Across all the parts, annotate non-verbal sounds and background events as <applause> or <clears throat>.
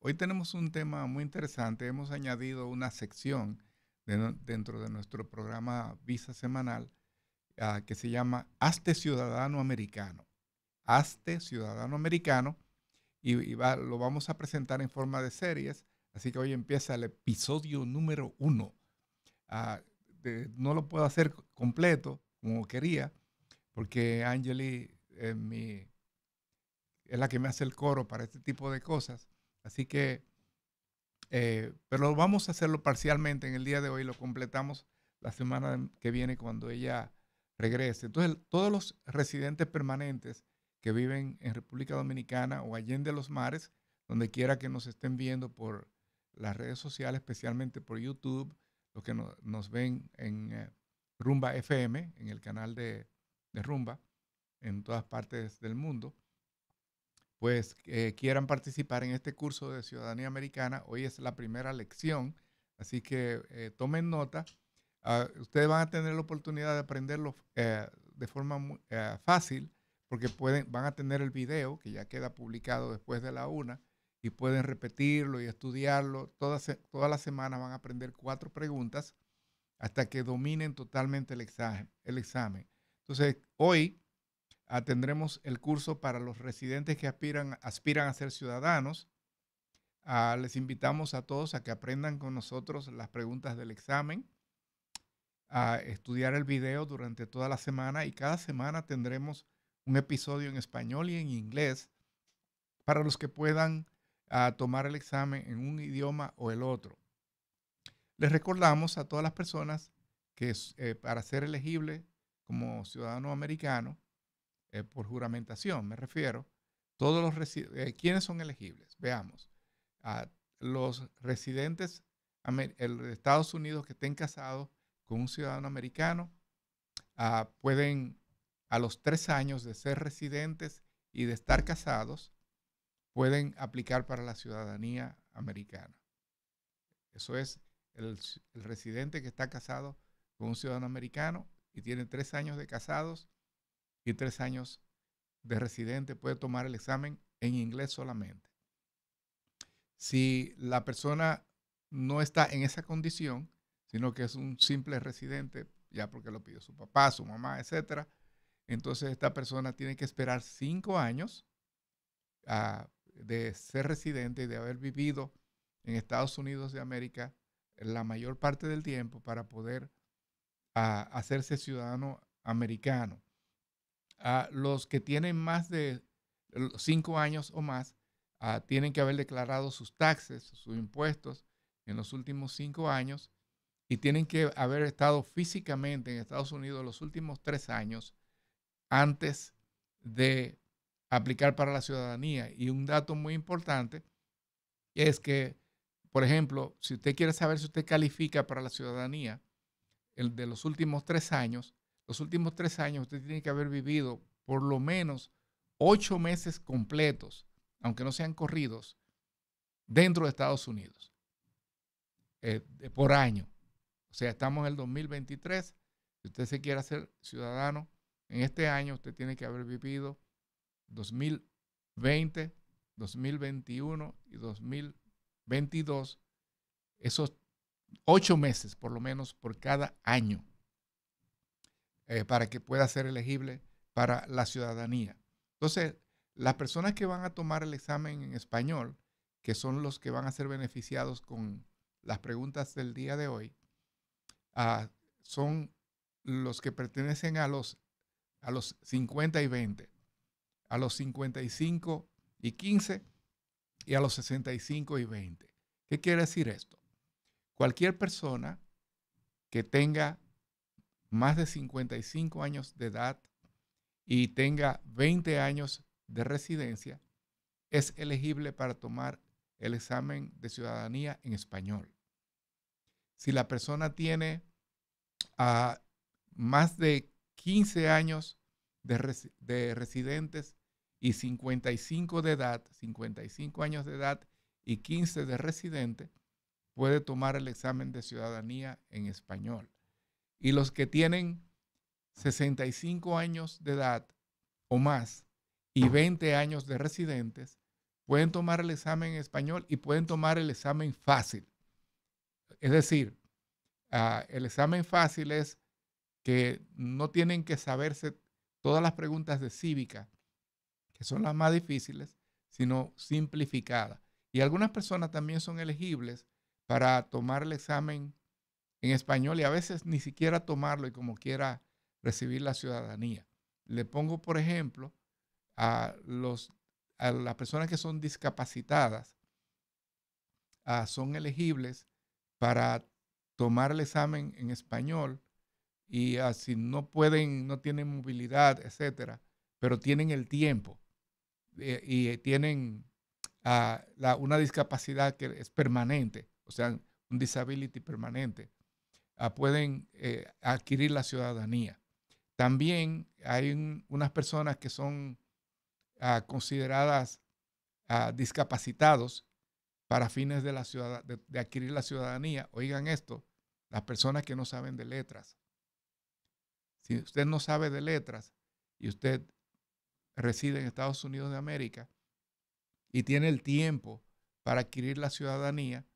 hoy tenemos un tema muy interesante. Hemos añadido una sección dentro de nuestro programa Visa Semanal ah, que se llama Hazte Ciudadano Americano. Hazte Ciudadano Americano y, lo vamos a presentar en forma de series. Así que hoy empieza el episodio número uno. Ah, no lo puedo hacer completo como quería porque Angeli es la que me hace el coro para este tipo de cosas. Así que, eh, pero vamos a hacerlo parcialmente en el día de hoy, lo completamos la semana que viene cuando ella regrese. Entonces, todos los residentes permanentes que viven en República Dominicana o allende los mares, donde quiera que nos estén viendo por las redes sociales, especialmente por YouTube, los que nos ven en eh, Rumba FM, en el canal de Rumba, en todas partes del mundo pues eh, quieran participar en este curso de ciudadanía americana. Hoy es la primera lección, así que eh, tomen nota. Ah, ustedes van a tener la oportunidad de aprenderlo eh, de forma muy, fácil porque pueden, van a tener el video que ya queda publicado después de la una y pueden repetirlo y estudiarlo. Todas, toda las semanas van a aprender cuatro preguntas hasta que dominen totalmente el examen. El examen. Entonces, hoy tendremos el curso para los residentes que aspiran, aspiran a ser ciudadanos. Ah, les invitamos a todos a que aprendan con nosotros las preguntas del examen, a estudiar el video durante toda la semana y cada semana tendremos un episodio en español y en inglés para los que puedan ah, tomar el examen en un idioma o el otro. Les recordamos a todas las personas que eh, para ser elegible como ciudadano americano eh, por juramentación, me refiero, todos los residentes, eh, ¿quiénes son elegibles? Veamos, a los residentes de Estados Unidos que estén casados con un ciudadano americano ah, pueden a los tres años de ser residentes y de estar casados, pueden aplicar para la ciudadanía americana. Eso es el, el residente que está casado con un ciudadano americano y tiene tres años de casados y tres años de residente puede tomar el examen en inglés solamente. Si la persona no está en esa condición, sino que es un simple residente, ya porque lo pidió su papá, su mamá, etc., entonces esta persona tiene que esperar cinco años ah, de ser residente y de haber vivido en Estados Unidos de América la mayor parte del tiempo para poder ah, hacerse ciudadano americano los que tienen más de cinco años o más ah, tienen que haber declarado sus taxes, sus impuestos en los últimos cinco años y tienen que haber estado físicamente en Estados Unidos los últimos tres años antes de aplicar para la ciudadanía. Y un dato muy importante es que, por ejemplo, si usted quiere saber si usted califica para la ciudadanía el de los últimos tres años, los últimos tres años usted tiene que haber vivido por lo menos ocho meses completos, aunque no sean corridos, dentro de Estados Unidos eh, por año. O sea, estamos en el 2023. Si usted se quiere hacer ciudadano en este año, usted tiene que haber vivido 2020, 2021 y 2022, esos ocho meses por lo menos por cada año. Eh, para que pueda ser elegible para la ciudadanía. Entonces, las personas que van a tomar el examen en español, que son los que van a ser beneficiados con las preguntas del día de hoy, ah, son los que pertenecen a los, a los 50 y 20, a los 55 y 15 y a los 65 y 20. ¿Qué quiere decir esto? Cualquier persona que tenga más de 55 años de edad y tenga 20 años de residencia, es elegible para tomar el examen de ciudadanía en español. Si la persona tiene ah, más de 15 años de, de residentes y 55 de edad, 55 años de edad y 15 de residente, puede tomar el examen de ciudadanía en español y los que tienen 65 años de edad o más y 20 años de residentes pueden tomar el examen español y pueden tomar el examen fácil. Es decir, ah, el examen fácil es que no tienen que saberse todas las preguntas de cívica, que son las más difíciles, sino simplificadas. Y algunas personas también son elegibles para tomar el examen en español y a veces ni siquiera tomarlo y como quiera recibir la ciudadanía. Le pongo, por ejemplo, a, los, a las personas que son discapacitadas, ah, son elegibles para tomar el examen en español y así ah, no pueden, no tienen movilidad, etcétera, pero tienen el tiempo eh, y tienen ah, una discapacidad que es permanente, o sea, un disability permanente Ah, pueden eh, adquirir la ciudadanía. También hay unas personas que son ah, consideradas ah, discapacitados para fines de, la de, adquirir la ciudadanía. Oigan esto, las personas que no saben de letras. Si usted no sabe de letras y usted reside en Estados Unidos de América y tiene el tiempo para adquirir la ciudadanía,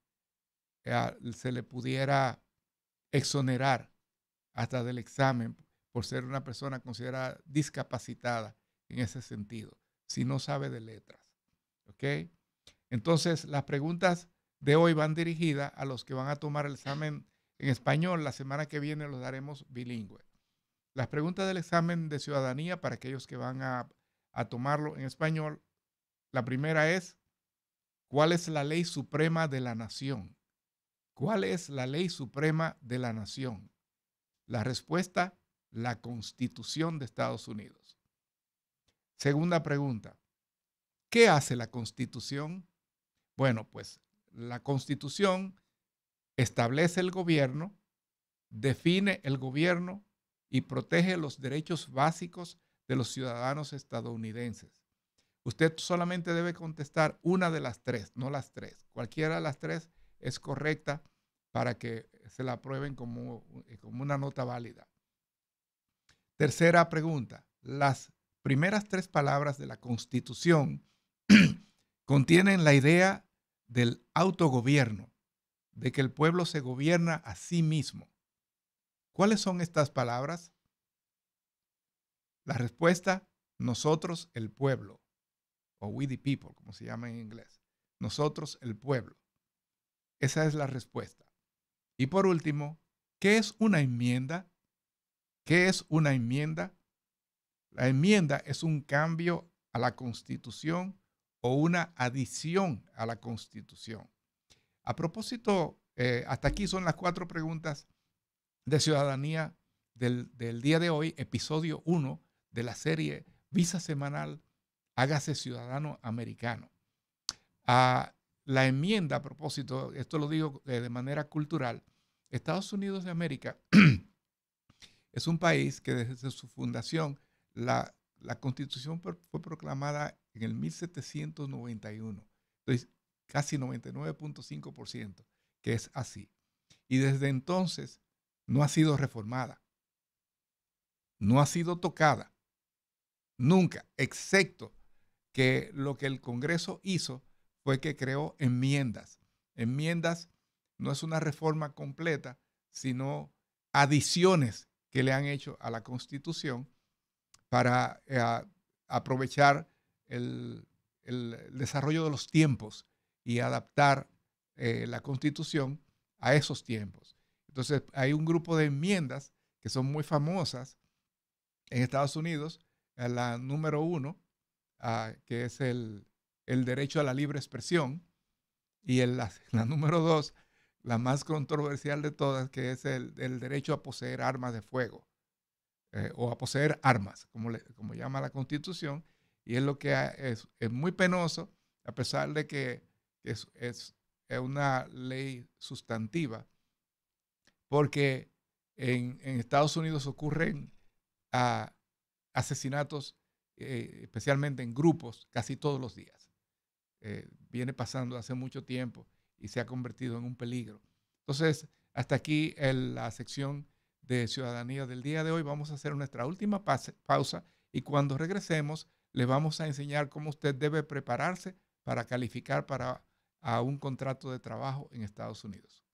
se le pudiera exonerar hasta del examen por ser una persona considerada discapacitada en ese sentido, si no sabe de letras. ¿Ok? Entonces, las preguntas de hoy van dirigidas a los que van a tomar el examen en español. La semana que viene los daremos bilingüe. Las preguntas del examen de ciudadanía para aquellos que van a, a tomarlo en español. La primera es, ¿cuál es la ley suprema de la nación? ¿Cuál es la ley suprema de la nación? La respuesta, la Constitución de Estados Unidos. Segunda pregunta, ¿qué hace la Constitución? Bueno, pues la Constitución establece el gobierno, define el gobierno y protege los derechos básicos de los ciudadanos estadounidenses. Usted solamente debe contestar una de las tres, no las tres. Cualquiera de las tres es correcta para que se la aprueben como, eh, como una nota válida. Tercera pregunta. Las primeras tres palabras de la Constitución <clears throat> contienen la idea del autogobierno, de que el pueblo se gobierna a sí mismo. ¿Cuáles son estas palabras? La respuesta, nosotros el pueblo, o we the people, como se llama en inglés. Nosotros el pueblo. Esa es la respuesta. Y por último, ¿qué es una enmienda? ¿Qué es una enmienda? La enmienda es un cambio a la Constitución o una adición a la Constitución. A propósito, eh, hasta aquí son las cuatro preguntas de ciudadanía del, día de hoy, episodio 1 de la serie Visa Semanal, hágase ciudadano americano. Ah, la enmienda, a propósito, esto lo digo eh, de manera cultural, Estados Unidos de América <clears throat> es un país que desde su fundación, la, constitución fue proclamada en el 1791, entonces casi 99.5%, que es así. Y desde entonces no ha sido reformada, no ha sido tocada, nunca, excepto que lo que el Congreso hizo fue que creó enmiendas. Enmiendas no es una reforma completa, sino adiciones que le han hecho a la Constitución para eh, aprovechar el, desarrollo de los tiempos y adaptar eh, la Constitución a esos tiempos. Entonces, hay un grupo de enmiendas que son muy famosas en Estados Unidos, eh, la número uno, ah, que es el el derecho a la libre expresión. Y el, <laughs> la, número dos, la más controversial de todas, que es el, derecho a poseer armas de fuego eh, o a poseer armas, como, como llama la Constitución. Y es lo que es, muy penoso, a pesar de que es, es, una ley sustantiva, porque en, Estados Unidos ocurren ah, asesinatos, eh, especialmente en grupos, casi todos los días. Eh, viene pasando hace mucho tiempo y se ha convertido en un peligro. Entonces, hasta aquí la sección de ciudadanía del día de hoy. Vamos a hacer nuestra última pausa y cuando regresemos le vamos a enseñar cómo usted debe prepararse para calificar para un contrato de trabajo en Estados Unidos.